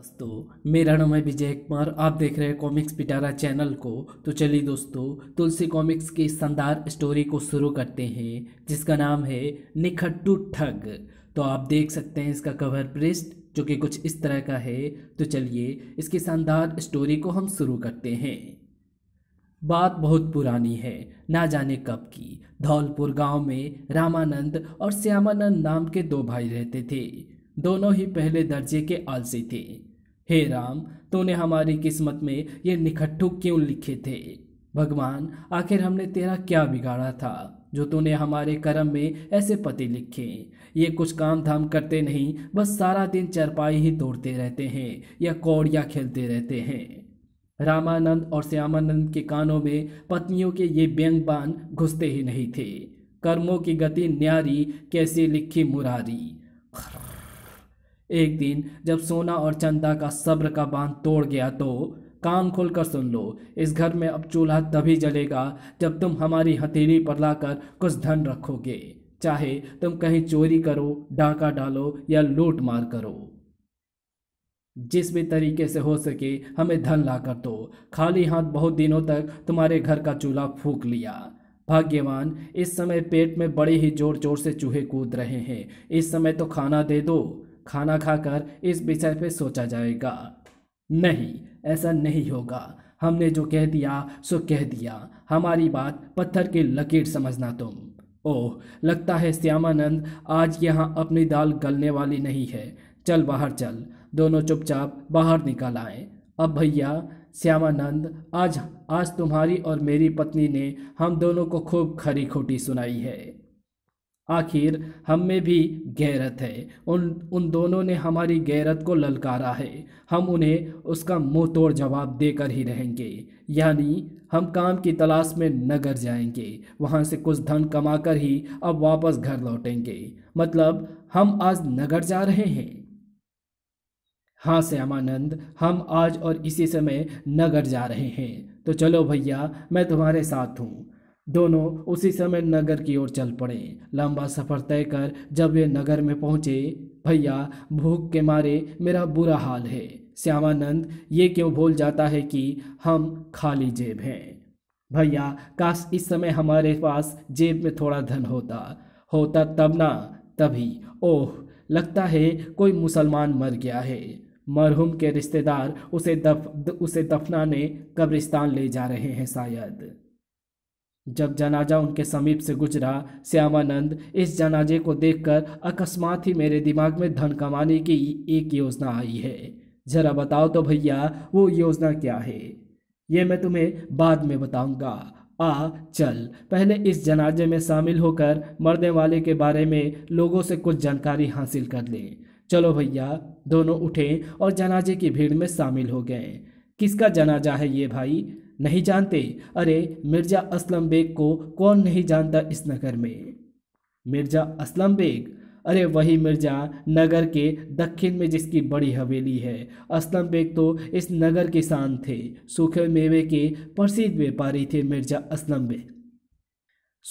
दोस्तों मेरा नाम है विजय कुमार आप देख रहे हैं कॉमिक्स पिटारा चैनल को तो चलिए दोस्तों तुलसी कॉमिक्स की शानदार स्टोरी को शुरू करते हैं जिसका नाम है निखट्टू ठग तो आप देख सकते हैं इसका कवर पृष्ठ जो कि कुछ इस तरह का है तो चलिए इसकी शानदार स्टोरी को हम शुरू करते हैं बात बहुत पुरानी है ना जाने कब की धौलपुर गांव में रामानंद और श्यामानंद नाम के दो भाई रहते थे दोनों ही पहले दर्जे के आलसी थे हे राम तूने हमारी किस्मत में ये निखट्टू क्यों लिखे थे भगवान आखिर हमने तेरा क्या बिगाड़ा था जो तूने हमारे कर्म में ऐसे पति लिखे ये कुछ काम धाम करते नहीं बस सारा दिन चरपाई ही तोड़ते रहते हैं या कौड़िया खेलते रहते हैं रामानंद और श्यामानंद के कानों में पत्नियों के ये व्यंग बान घुसते ही नहीं थे कर्मों की गति न्यारी कैसी लिखी मुरारी एक दिन जब सोना और चंदा का सब्र का बांध तोड़ गया तो कान खोलकर सुन लो इस घर में अब चूल्हा तभी जलेगा जब तुम हमारी हथेली पर लाकर कुछ धन रखोगे चाहे तुम कहीं चोरी करो डाका डालो या लूट मार करो जिस भी तरीके से हो सके हमें धन लाकर दो खाली हाथ बहुत दिनों तक तुम्हारे घर का चूल्हा फूक लिया भाग्यवान इस समय पेट में बड़े ही जोर जोर से चूहे कूद रहे हैं इस समय तो खाना दे दो खाना खाकर इस विषय पर सोचा जाएगा नहीं ऐसा नहीं होगा हमने जो कह दिया सो कह दिया हमारी बात पत्थर की लकीर समझना तुम ओह लगता है श्यामानंद आज यहाँ अपनी दाल गलने वाली नहीं है चल बाहर चल दोनों चुपचाप बाहर निकल आए अब भैया श्यामानंद आज आज तुम्हारी और मेरी पत्नी ने हम दोनों को खूब खरी खोटी सुनाई है आखिर हम में भी गैरत है उन उन दोनों ने हमारी गैरत को ललकारा है हम उन्हें उसका मुँह तोड़ जवाब देकर ही रहेंगे यानी हम काम की तलाश में नगर जाएंगे वहाँ से कुछ धन कमाकर ही अब वापस घर लौटेंगे मतलब हम आज नगर जा रहे हैं हाँ श्यामानंद हम आज और इसी समय नगर जा रहे हैं तो चलो भैया मैं तुम्हारे साथ हूँ दोनों उसी समय नगर की ओर चल पड़े लंबा सफर तय कर जब वे नगर में पहुंचे भैया भूख के मारे मेरा बुरा हाल है श्यामानंद ये क्यों भूल जाता है कि हम खाली जेब हैं भैया काश इस समय हमारे पास जेब में थोड़ा धन होता होता तब ना तभी ओह लगता है कोई मुसलमान मर गया है मरहूम के रिश्तेदार उसे दफ उसे दफनाने कब्रिस्तान ले जा रहे हैं शायद जब जनाजा उनके समीप से गुजरा श्यामानंद इस जनाजे को देखकर अकस्मात ही मेरे दिमाग में धन कमाने की एक योजना आई है ज़रा बताओ तो भैया वो योजना क्या है ये मैं तुम्हें बाद में बताऊंगा आ चल पहले इस जनाजे में शामिल होकर मरने वाले के बारे में लोगों से कुछ जानकारी हासिल कर लें चलो भैया दोनों उठे और जनाजे की भीड़ में शामिल हो गए किसका जनाजा है ये भाई नहीं जानते अरे मिर्ज़ा असलम बेग को कौन नहीं जानता इस नगर में मिर्ज़ा असलम बेग अरे वही मिर्ज़ा नगर के दक्षिण में जिसकी बड़ी हवेली है असलम बेग तो इस नगर के थे सूखे मेवे के प्रसिद्ध व्यापारी थे मिर्ज़ा असलम बेग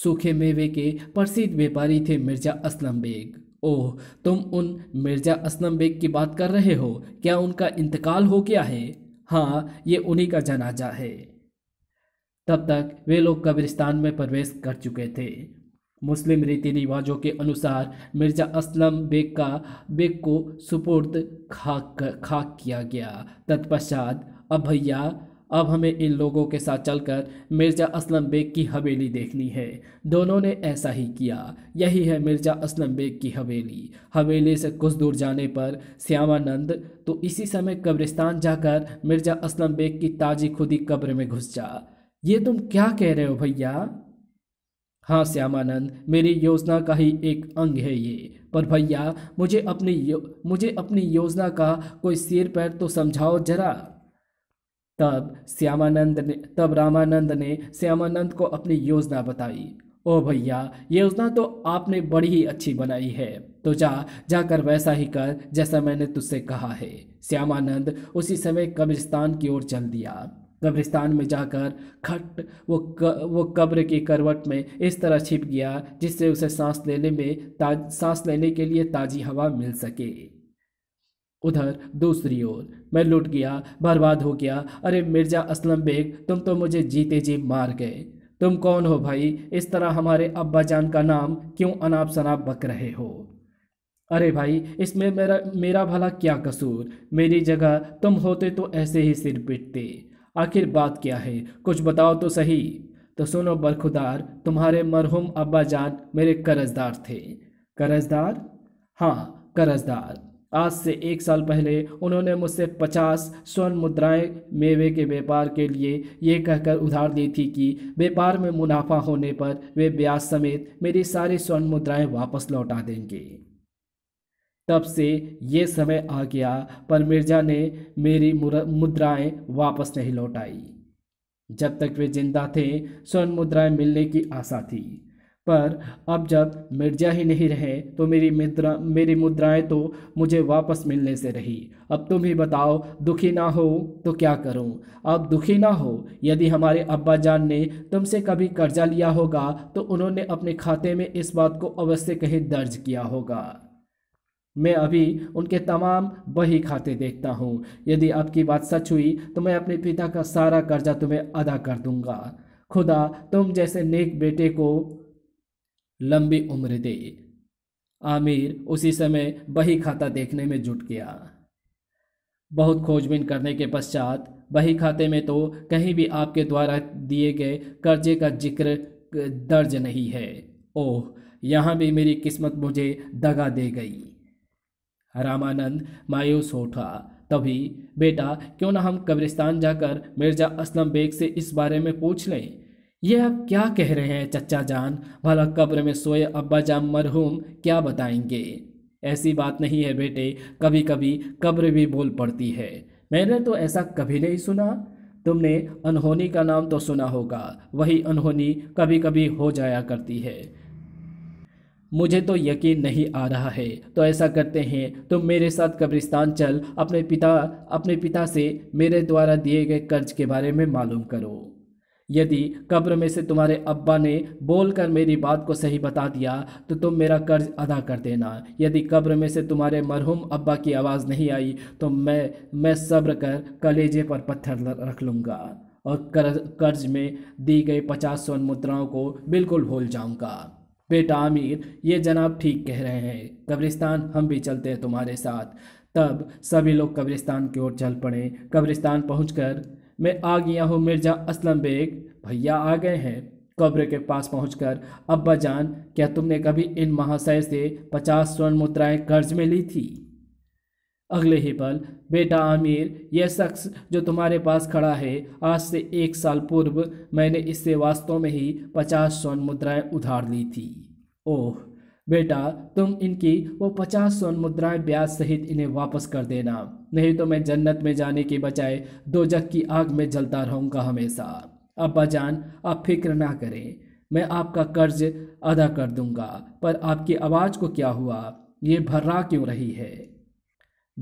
सूखे मेवे के प्रसिद्ध व्यापारी थे मिर्ज़ा असलम बेग ओह तुम उन मिर्ज़ा असलम बेग की बात कर रहे हो क्या उनका इंतकाल हो गया है हाँ ये उन्हीं का जनाजा है तब तक वे लोग कब्रिस्तान में प्रवेश कर चुके थे मुस्लिम रीति रिवाजों के अनुसार मिर्ज़ा असलम बेग का बेग को सुपुर्द खाक खाक किया गया तत्पश्चात अब भैया अब हमें इन लोगों के साथ चलकर मिर्ज़ा असलम बेग की हवेली देखनी है दोनों ने ऐसा ही किया यही है मिर्ज़ा असलम बेग की हवेली हवेली से कुछ दूर जाने पर श्यामानंद तो इसी समय कब्रिस्तान जाकर मिर्ज़ा असलम बेग की ताजी खुदी कब्र में घुस जा ये तुम क्या कह रहे हो भैया हाँ श्यामानंद मेरी योजना का ही एक अंग है ये पर भैया मुझे अपनी मुझे अपनी योजना का कोई सिर पैर तो समझाओ जरा तब श्यामानंद ने तब रामानंद ने श्यामानंद को अपनी योजना बताई ओ भैया योजना तो आपने बड़ी ही अच्छी बनाई है तो जा जाकर वैसा ही कर जैसा मैंने तुझसे कहा है श्यामानंद उसी समय कब्रिस्तान की ओर चल दिया कब्रिस्तान में जाकर खट वो क, वो कब्र की करवट में इस तरह छिप गया जिससे उसे सांस लेने में ताज सांस लेने के लिए ताज़ी हवा मिल सके उधर दूसरी ओर मैं लुट गया बर्बाद हो गया अरे मिर्जा असलम बेग तुम तो मुझे जीते जी मार गए तुम कौन हो भाई इस तरह हमारे अब्बा जान का नाम क्यों अनाप शनाप बक रहे हो अरे भाई इसमें मेरा मेरा भला क्या कसूर मेरी जगह तुम होते तो ऐसे ही सिर पीटते आखिर बात क्या है कुछ बताओ तो सही तो सुनो बरखुदार तुम्हारे मरहूम अब्बा जान मेरे कर्जदार थे कर्जदार हाँ कर्जदार आज से एक साल पहले उन्होंने मुझसे पचास स्वर्ण मुद्राएं मेवे के व्यापार के लिए ये कहकर उधार दी थी कि व्यापार में मुनाफा होने पर वे ब्याज समेत मेरी सारी स्वर्ण मुद्राएं वापस लौटा देंगे तब से ये समय आ गया पर मिर्जा ने मेरी मुद्राएं वापस नहीं लौटाई जब तक वे जिंदा थे स्वर्ण मुद्राएं मिलने की आशा थी पर अब जब मिर्जा ही नहीं रहे तो मेरी मुद्रा मेरी मुद्राएं तो मुझे वापस मिलने से रही अब तुम ही बताओ दुखी ना हो तो क्या करूं अब दुखी ना हो यदि हमारे अब्बा जान ने तुमसे कभी कर्जा लिया होगा तो उन्होंने अपने खाते में इस बात को अवश्य कहीं दर्ज किया होगा मैं अभी उनके तमाम बही खाते देखता हूँ यदि आपकी बात सच हुई तो मैं अपने पिता का सारा कर्जा तुम्हें अदा कर दूंगा खुदा तुम जैसे नेक बेटे को लंबी उम्र दे आमिर उसी समय बही खाता देखने में जुट गया बहुत खोजबीन करने के पश्चात बही खाते में तो कहीं भी आपके द्वारा दिए गए कर्जे का जिक्र दर्ज नहीं है ओह यहाँ भी मेरी किस्मत मुझे दगा दे गई रामानंद मायूस हो उठा तभी बेटा क्यों ना हम कब्रिस्तान जाकर मिर्जा असलम बेग से इस बारे में पूछ लें ये आप क्या कह रहे हैं चचा जान भला कब्र में सोए अब्बा जान मरहूम क्या बताएंगे ऐसी बात नहीं है बेटे कभी कभी कब्र भी बोल पड़ती है मैंने तो ऐसा कभी नहीं सुना तुमने अनहोनी का नाम तो सुना होगा वही अनहोनी कभी कभी हो जाया करती है मुझे तो यकीन नहीं आ रहा है तो ऐसा करते हैं तुम तो मेरे साथ कब्रिस्तान चल अपने पिता अपने पिता से मेरे द्वारा दिए गए कर्ज के बारे में मालूम करो यदि कब्र में से तुम्हारे अब्बा ने बोलकर मेरी बात को सही बता दिया तो तुम मेरा कर्ज अदा कर देना यदि कब्र में से तुम्हारे मरहूम अब्बा की आवाज़ नहीं आई तो मैं मैं सब्र कर कलेजे पर पत्थर रख लूँगा और कर्ज में दी गई पचास स्वर्ण मुद्राओं को बिल्कुल भूल जाऊँगा बेटा आमिर ये जनाब ठीक कह रहे हैं कब्रिस्तान हम भी चलते हैं तुम्हारे साथ तब सभी लोग कब्रिस्तान की ओर चल पड़े कब्रिस्तान पहुँच मैं आ गया हूँ मिर्जा असलम बेग भैया आ गए हैं कब्र के पास कर अब्बा जान क्या तुमने कभी इन महाशय से पचास स्वर्ण मुद्राएँ कर्ज में ली थी अगले ही पल बेटा आमिर यह शख्स जो तुम्हारे पास खड़ा है आज से एक साल पूर्व मैंने इससे वास्तव में ही पचास स्वर्ण मुद्राएं उधार ली थी ओह बेटा तुम इनकी वो पचास स्वर्ण मुद्राएं ब्याज सहित इन्हें वापस कर देना नहीं तो मैं जन्नत में जाने के बजाय दो जग की आग में जलता रहूँगा हमेशा अब्बा जान आप फिक्र ना करें मैं आपका कर्ज अदा कर दूंगा पर आपकी आवाज़ को क्या हुआ ये भर्रा क्यों रही है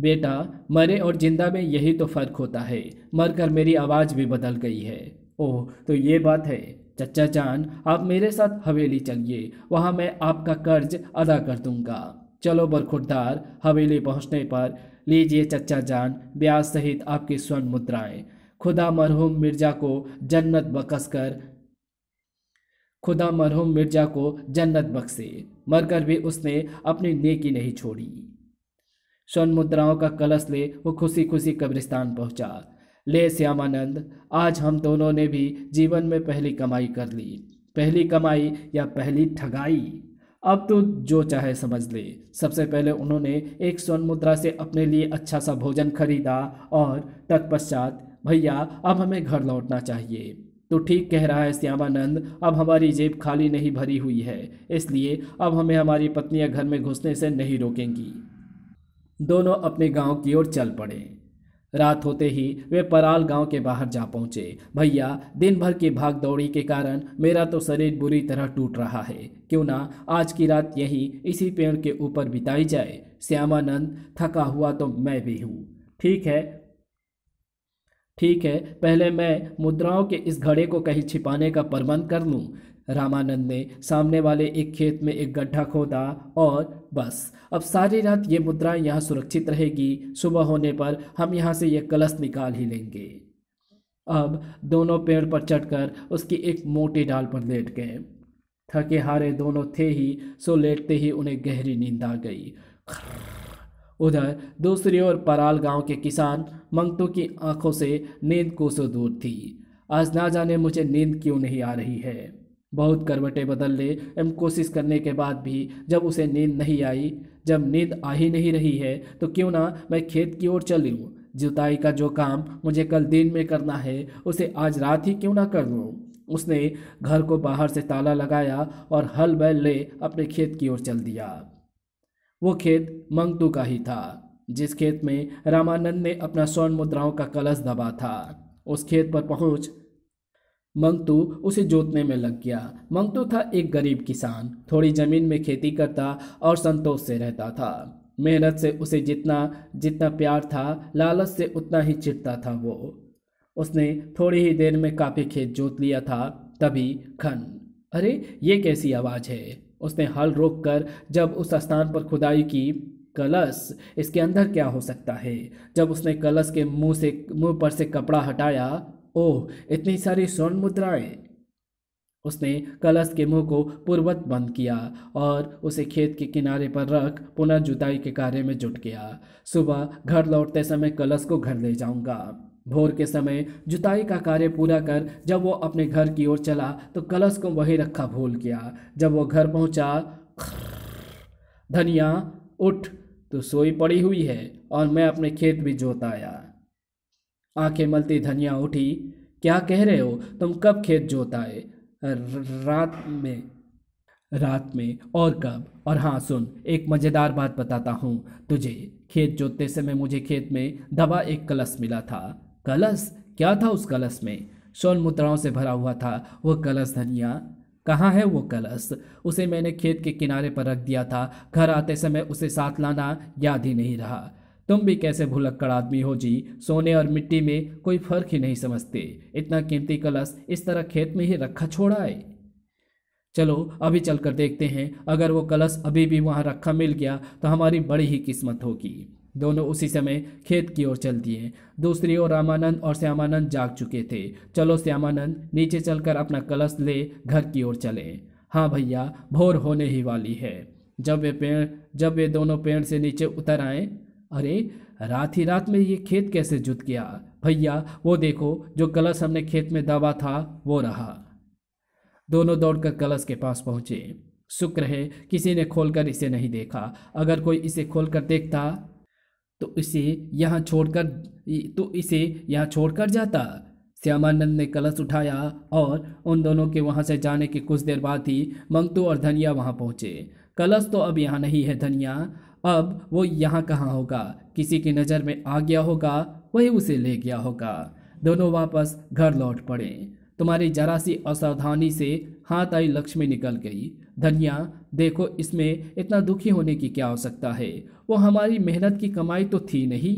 बेटा मरे और जिंदा में यही तो फ़र्क होता है मर कर मेरी आवाज़ भी बदल गई है ओह तो ये बात है चचा जान आप मेरे साथ हवेली चलिए वहाँ मैं आपका कर्ज अदा कर दूंगा चलो बरखुरदार हवेली पहुँचने पर लीजिए चचा जान ब्याज सहित आपकी स्वर्ण मुद्राएं खुदा मरहूम मिर्जा को जन्नत बकस कर खुदा मरहूम मिर्जा को जन्नत बख्शे मरकर भी उसने अपनी नेकी नहीं छोड़ी स्वर्ण मुद्राओं का कलश ले वो खुशी खुशी कब्रिस्तान पहुंचा ले श्यामानंद आज हम दोनों ने भी जीवन में पहली कमाई कर ली पहली कमाई या पहली ठगाई अब तो जो चाहे समझ ले सबसे पहले उन्होंने एक स्वर्ण मुद्रा से अपने लिए अच्छा सा भोजन खरीदा और तत्पश्चात भैया अब हमें घर लौटना चाहिए तो ठीक कह रहा है श्यामानंद अब हमारी जेब खाली नहीं भरी हुई है इसलिए अब हमें हमारी पत्नियां घर में घुसने से नहीं रोकेंगी दोनों अपने गांव की ओर चल पड़े रात होते ही वे पराल गांव के बाहर जा पहुंचे भैया दिन भर की भाग दौड़ी के कारण मेरा तो शरीर बुरी तरह टूट रहा है क्यों ना आज की रात यही इसी पेड़ के ऊपर बिताई जाए श्यामानंद थका हुआ तो मैं भी हूँ ठीक है ठीक है पहले मैं मुद्राओं के इस घड़े को कहीं छिपाने का प्रबंध कर लूँ रामानंद ने सामने वाले एक खेत में एक गड्ढा खोदा और बस अब सारी रात ये मुद्राएं यहाँ सुरक्षित रहेगी सुबह होने पर हम यहाँ से ये कलश निकाल ही लेंगे अब दोनों पेड़ पर चढ़कर उसकी एक मोटी डाल पर लेट गए थके हारे दोनों थे ही सो लेटते ही उन्हें गहरी नींद आ गई उधर दूसरी ओर पराल गांव के किसान मंगतों की आंखों से नींद कोसों दूर थी आज ना जाने मुझे नींद क्यों नहीं आ रही है बहुत करवटें बदल ले एवं कोशिश करने के बाद भी जब उसे नींद नहीं आई जब नींद आ ही नहीं रही है तो क्यों ना मैं खेत की ओर चल लूँ जुताई का जो काम मुझे कल दिन में करना है उसे आज रात ही क्यों ना कर लूँ उसने घर को बाहर से ताला लगाया और हल बैल ले अपने खेत की ओर चल दिया वो खेत मंगतू का ही था जिस खेत में रामानंद ने अपना स्वर्ण मुद्राओं का कलश दबा था उस खेत पर पहुंच मंगतू उसे जोतने में लग गया मंगतू था एक गरीब किसान थोड़ी जमीन में खेती करता और संतोष से रहता था मेहनत से उसे जितना जितना प्यार था लालच से उतना ही चिढ़ता था वो उसने थोड़ी ही देर में काफ़ी खेत जोत लिया था तभी खन अरे ये कैसी आवाज़ है उसने हल रोक कर जब उस स्थान पर खुदाई की कलश इसके अंदर क्या हो सकता है जब उसने कलश के मुंह से मुंह पर से कपड़ा हटाया ओह इतनी सारी स्वर्ण मुद्राएं उसने कलश के मुंह को पूर्वत बंद किया और उसे खेत के किनारे पर रख पुनः जुताई के कार्य में जुट गया सुबह घर लौटते समय कलश को घर ले जाऊंगा भोर के समय जुताई का कार्य पूरा कर जब वो अपने घर की ओर चला तो कलश को वहीं रखा भूल गया जब वो घर पहुंचा धनिया उठ तो सोई पड़ी हुई है और मैं अपने खेत भी जोत आया आंखें मलती धनिया उठी क्या कह रहे हो तुम कब खेत जोताए रात में रात में और कब और हाँ सुन एक मज़ेदार बात बताता हूँ तुझे खेत जोतते समय मुझे खेत में दबा एक कलश मिला था कलश क्या था उस कलश में शोल मुद्राओं से भरा हुआ था वो कलश धनिया कहाँ है वो कलश उसे मैंने खेत के किनारे पर रख दिया था घर आते समय उसे साथ लाना याद ही नहीं रहा तुम भी कैसे भुलक्कड़ आदमी हो जी सोने और मिट्टी में कोई फर्क ही नहीं समझते इतना कीमती कलश इस तरह खेत में ही रखा छोड़ा है चलो अभी चलकर देखते हैं अगर वो कलश अभी भी वहाँ रखा मिल गया तो हमारी बड़ी ही किस्मत होगी दोनों उसी समय खेत की ओर चल दिए दूसरी ओर रामानंद और श्यामानंद जाग चुके थे चलो श्यामानंद नीचे चलकर अपना कलश ले घर की ओर चले हाँ भैया भोर होने ही वाली है जब वे पेड़ जब वे दोनों पेड़ से नीचे उतर आए अरे रात ही रात में ये खेत कैसे जुत गया भैया वो देखो जो कलश हमने खेत में दबा था वो रहा दोनों दौड़कर कलश के पास पहुंचे शुक्र है किसी ने खोलकर इसे नहीं देखा अगर कोई इसे खोलकर देखता तो इसे यहाँ छोड़कर तो इसे यहाँ छोड़कर जाता श्यामानंद ने कलश उठाया और उन दोनों के वहाँ से जाने के कुछ देर बाद ही मंगतू और धनिया वहाँ पहुँचे कलश तो अब यहाँ नहीं है धनिया अब वो यहाँ कहाँ होगा किसी की नज़र में आ गया होगा वही उसे ले गया होगा दोनों वापस घर लौट पड़े तुम्हारी जरा सी असावधानी से हाथ आई लक्ष्मी निकल गई धनिया देखो इसमें इतना दुखी होने की क्या आवश्यकता है वो हमारी मेहनत की कमाई तो थी नहीं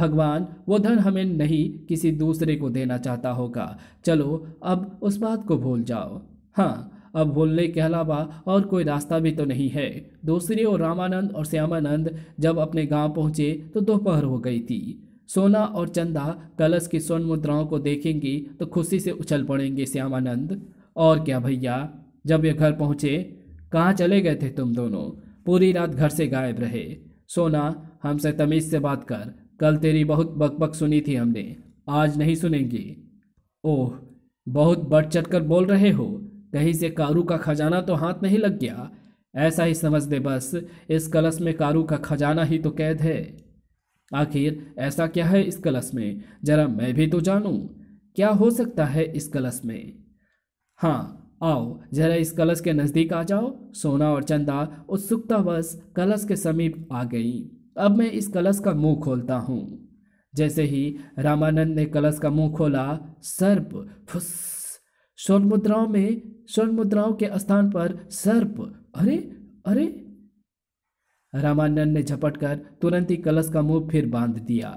भगवान वो धन हमें नहीं किसी दूसरे को देना चाहता होगा चलो अब उस बात को भूल जाओ हाँ अब बोलने के अलावा और कोई रास्ता भी तो नहीं है दूसरी ओर रामानंद और श्यामानंद जब अपने गांव पहुंचे तो दोपहर हो गई थी सोना और चंदा कलश की स्वर्ण मुद्राओं को देखेंगी तो खुशी से उछल पड़ेंगे श्यामानंद और क्या भैया जब ये घर पहुंचे कहाँ चले गए थे तुम दोनों पूरी रात घर से गायब रहे सोना हमसे तमीज़ से बात कर कल तेरी बहुत बकबक सुनी थी हमने आज नहीं सुनेंगे ओह बहुत बढ़ चढ़ कर बोल रहे हो कहीं से कारू का खजाना तो हाथ नहीं लग गया ऐसा ही समझ दे बस इस कलश में कारू का खजाना ही तो कैद है आखिर ऐसा क्या है इस कलश में जरा मैं भी तो जानूं क्या हो सकता है इस कलश में हाँ आओ जरा इस कलश के नज़दीक आ जाओ सोना और चंदा उत्सुकतावश कलश के समीप आ गई अब मैं इस कलश का मुंह खोलता हूँ जैसे ही रामानंद ने कलश का मुंह खोला सर्प फुस स्वर्ण मुद्राओं में स्वर्ण मुद्राओं के स्थान पर सर्प अरे अरे रामानंद ने झपट कर तुरंत ही कलश का मुंह फिर बांध दिया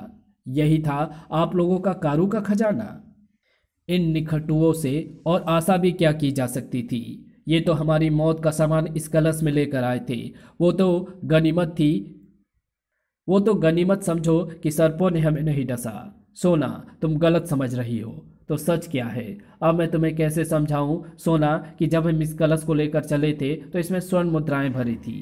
यही था आप लोगों का कारू का खजाना इन निखटुओं से और आशा भी क्या की जा सकती थी ये तो हमारी मौत का सामान इस कलश में लेकर आए थे वो तो गनीमत थी वो तो गनीमत समझो कि सर्पों ने हमें नहीं डसा सोना तुम गलत समझ रही हो तो सच क्या है अब मैं तुम्हें कैसे समझाऊं सोना कि जब हम इस कलश को लेकर चले थे तो इसमें स्वर्ण मुद्राएं भरी थी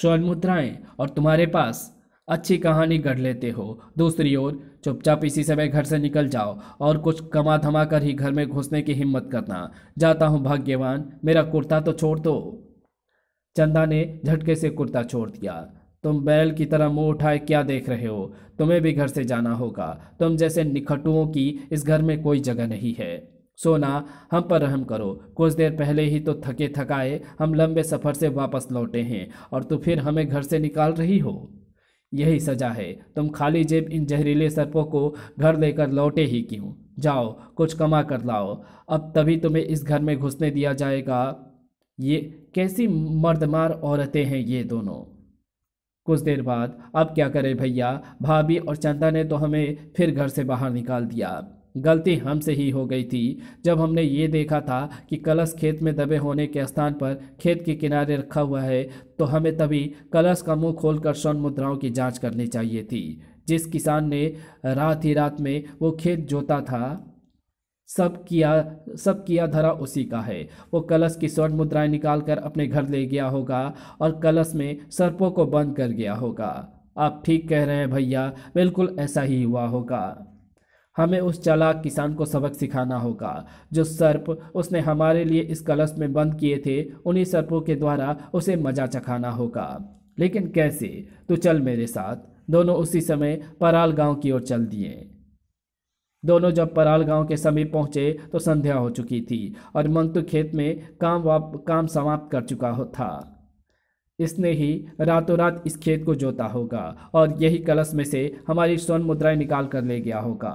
स्वर्ण मुद्राएं और तुम्हारे पास अच्छी कहानी गढ़ लेते हो दूसरी ओर चुपचाप इसी समय घर से निकल जाओ और कुछ कमा धमा कर ही घर में घुसने की हिम्मत करना जाता हूँ भाग्यवान मेरा कुर्ता तो छोड़ दो चंदा ने झटके से कुर्ता छोड़ दिया तुम बैल की तरह मुंह उठाए क्या देख रहे हो तुम्हें भी घर से जाना होगा तुम जैसे निखटुओं की इस घर में कोई जगह नहीं है सोना हम पर रहम करो कुछ देर पहले ही तो थके थकाए हम लंबे सफ़र से वापस लौटे हैं और तो फिर हमें घर से निकाल रही हो यही सजा है तुम खाली जेब इन जहरीले सर्पों को घर लेकर लौटे ही क्यों जाओ कुछ कमा कर लाओ अब तभी तुम्हें इस घर में घुसने दिया जाएगा ये कैसी मर्दमार औरतें हैं ये दोनों कुछ देर बाद अब क्या करें भैया भाभी और चंदा ने तो हमें फिर घर से बाहर निकाल दिया गलती हमसे ही हो गई थी जब हमने ये देखा था कि कलश खेत में दबे होने के स्थान पर खेत के किनारे रखा हुआ है तो हमें तभी कलश का मुंह खोलकर स्वर्ण मुद्राओं की जांच करनी चाहिए थी जिस किसान ने रात ही रात में वो खेत जोता था सब किया सब किया धरा उसी का है वो कलश की स्वर्ण मुद्राएं निकालकर अपने घर ले गया होगा और कलश में सर्पों को बंद कर गया होगा आप ठीक कह रहे हैं भैया बिल्कुल ऐसा ही हुआ होगा हमें उस चालाक किसान को सबक सिखाना होगा जो सर्प उसने हमारे लिए इस कलश में बंद किए थे उन्हीं सर्पों के द्वारा उसे मजा चखाना होगा लेकिन कैसे तो चल मेरे साथ दोनों उसी समय पराल गांव की ओर चल दिए दोनों जब पराल गांव के समीप पहुंचे तो संध्या हो चुकी थी और मंतु खेत में काम वाप काम समाप्त कर चुका था इसने ही रातों रात इस खेत को जोता होगा और यही कलश में से हमारी स्वर्ण मुद्राएं निकाल कर ले गया होगा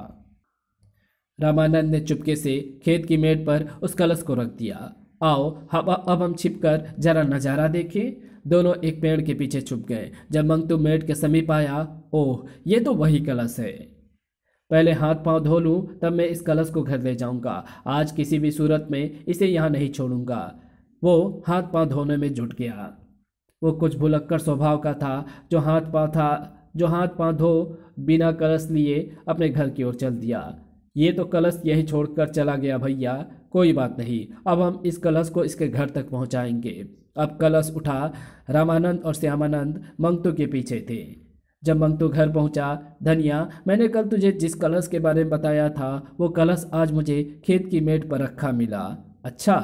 रामानंद ने चुपके से खेत की मेट पर उस कलश को रख दिया आओ हम अब हम छिपकर जरा नज़ारा देखें दोनों एक पेड़ के पीछे छुप गए जब मंगतू मेट के समीप आया ओह ये तो वही कलश है पहले हाथ पांव धो लूँ तब मैं इस कलश को घर ले जाऊँगा आज किसी भी सूरत में इसे यहाँ नहीं छोड़ूंगा वो हाथ पांव धोने में जुट गया वो कुछ भुलक्कर स्वभाव का था जो हाथ पांव था जो हाथ पांव धो बिना कलश लिए अपने घर की ओर चल दिया ये तो कलश यही छोड़कर चला गया भैया कोई बात नहीं अब हम इस कलश को इसके घर तक पहुंचाएंगे अब कलश उठा रामानंद और श्यामानंद मंगतू के पीछे थे जब मंगतू घर पहुंचा धनिया मैंने कल तुझे जिस कलश के बारे में बताया था वो कलश आज मुझे खेत की मेट पर रखा मिला अच्छा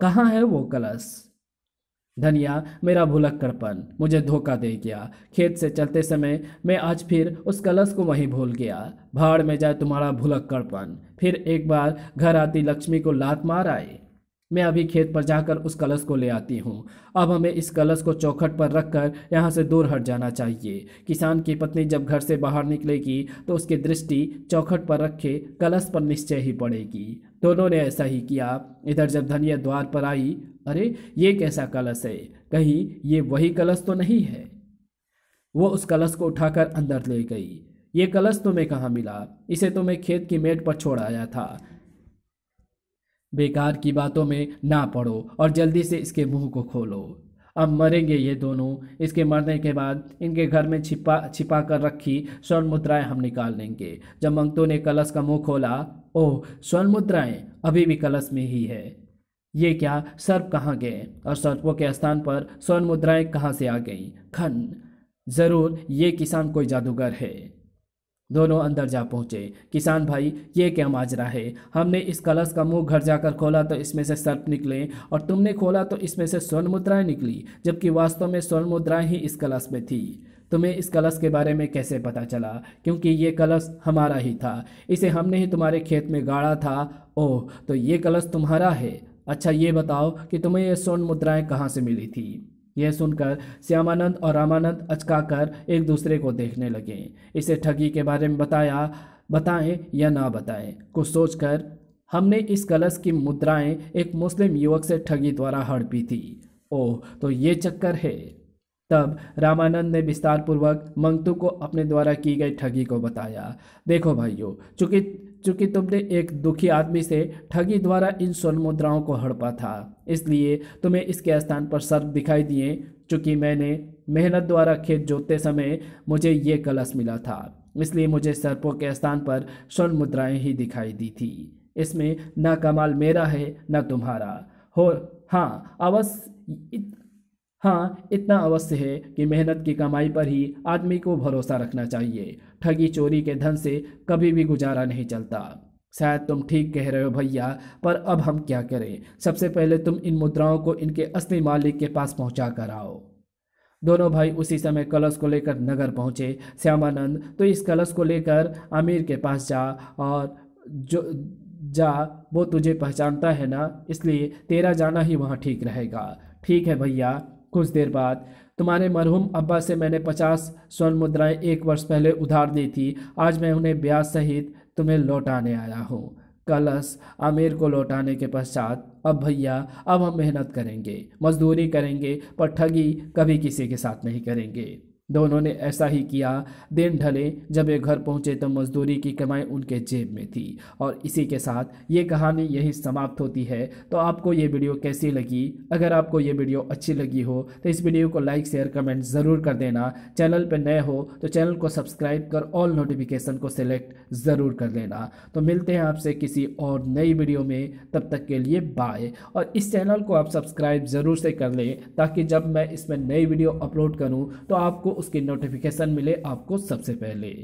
कहाँ है वो कलश धनिया मेरा भुलक मुझे धोखा दे गया खेत से चलते समय मैं आज फिर उस कलश को वहीं भूल गया भाड़ में जाए तुम्हारा भुलक फिर एक बार घर आती लक्ष्मी को लात मार आई मैं अभी खेत पर जाकर उस कलश को ले आती हूँ अब हमें इस कलश को चौखट पर रखकर यहाँ से दूर हट जाना चाहिए किसान की पत्नी जब घर से बाहर निकलेगी तो उसकी दृष्टि चौखट पर रखे कलश पर निश्चय ही पड़ेगी दोनों ने ऐसा ही किया इधर जब धनिया द्वार पर आई अरे ये कैसा कलश है कहीं ये वही कलश तो नहीं है वो उस कलश को उठाकर अंदर ले गई ये कलश तुम्हें कहाँ मिला इसे तुम्हें तो खेत की मेट पर छोड़ आया था बेकार की बातों में ना पड़ो और जल्दी से इसके मुंह को खोलो अब मरेंगे ये दोनों इसके मरने के बाद इनके घर में छिपा छिपा कर रखी स्वर्ण मुद्राएं हम निकाल लेंगे जब मंगतों ने कलश का मुंह खोला ओह स्वर्ण मुद्राएं अभी भी कलश में ही है ये क्या सर्प कहाँ गए और सर्पों के स्थान पर स्वर्ण मुद्राएं कहाँ से आ गईं खन ज़रूर ये किसान कोई जादूगर है दोनों अंदर जा पहुंचे किसान भाई ये क्या माजरा है हमने इस कलश का मुंह घर जाकर खोला तो इसमें से सर्प निकले और तुमने खोला तो इसमें से स्वर्ण मुद्राएं निकली जबकि वास्तव में स्वर्ण मुद्राएं ही इस कलश में थी तुम्हें इस कलश के बारे में कैसे पता चला क्योंकि ये कलश हमारा ही था इसे हमने ही तुम्हारे खेत में गाड़ा था ओह तो ये कलश तुम्हारा है अच्छा ये बताओ कि तुम्हें ये स्वर्ण मुद्राएं कहाँ से मिली थी यह सुनकर श्यामानंद और रामानंद अचकाकर एक दूसरे को देखने लगे इसे ठगी के बारे में बताया बताएं या ना बताएं कुछ सोचकर हमने इस कलश की मुद्राएं एक मुस्लिम युवक से ठगी द्वारा हड़पी थी ओह तो ये चक्कर है तब रामानंद ने विस्तारपूर्वक मंगतू को अपने द्वारा की गई ठगी को बताया देखो भाइयों चूंकि चूंकि तुमने एक दुखी आदमी से ठगी द्वारा इन स्वर्ण मुद्राओं को हड़पा था इसलिए तुम्हें इसके स्थान पर सर्प दिखाई दिए चूंकि मैंने मेहनत द्वारा खेत जोतते समय मुझे ये कलश मिला था इसलिए मुझे सर्पों के स्थान पर स्वर्ण मुद्राएं ही दिखाई दी थी इसमें न कमाल मेरा है न तुम्हारा हो हाँ अवश्य हाँ इतना अवश्य है कि मेहनत की कमाई पर ही आदमी को भरोसा रखना चाहिए ठगी चोरी के धन से कभी भी गुजारा नहीं चलता शायद तुम ठीक कह रहे हो भैया पर अब हम क्या करें सबसे पहले तुम इन मुद्राओं को इनके असली मालिक के पास पहुंचा कर आओ दोनों भाई उसी समय कलश को लेकर नगर पहुंचे श्यामानंद तो इस कलश को लेकर आमिर के पास जा और जो जा वो तुझे पहचानता है ना इसलिए तेरा जाना ही वहाँ ठीक रहेगा ठीक है भैया कुछ देर बाद तुम्हारे मरहूम अब्बा से मैंने पचास स्वर्ण मुद्राएं एक वर्ष पहले उधार दी थी आज मैं उन्हें ब्याज सहित तुम्हें लौटाने आया हूँ कलश आमिर को लौटाने के पश्चात अब भैया अब हम मेहनत करेंगे मजदूरी करेंगे पर ठगी कभी किसी के साथ नहीं करेंगे दोनों ने ऐसा ही किया दिन ढले जब ये घर पहुंचे तो मजदूरी की कमाई उनके जेब में थी और इसी के साथ ये कहानी यही समाप्त होती है तो आपको ये वीडियो कैसी लगी अगर आपको ये वीडियो अच्छी लगी हो तो इस वीडियो को लाइक शेयर कमेंट ज़रूर कर देना चैनल पर नए हो तो चैनल को सब्सक्राइब कर ऑल नोटिफिकेशन को सिलेक्ट ज़रूर कर लेना तो मिलते हैं आपसे किसी और नई वीडियो में तब तक के लिए बाय और इस चैनल को आप सब्सक्राइब ज़रूर से कर लें ताकि जब मैं इसमें नई वीडियो अपलोड करूँ तो आपको उसकी नोटिफिकेशन मिले आपको सबसे पहले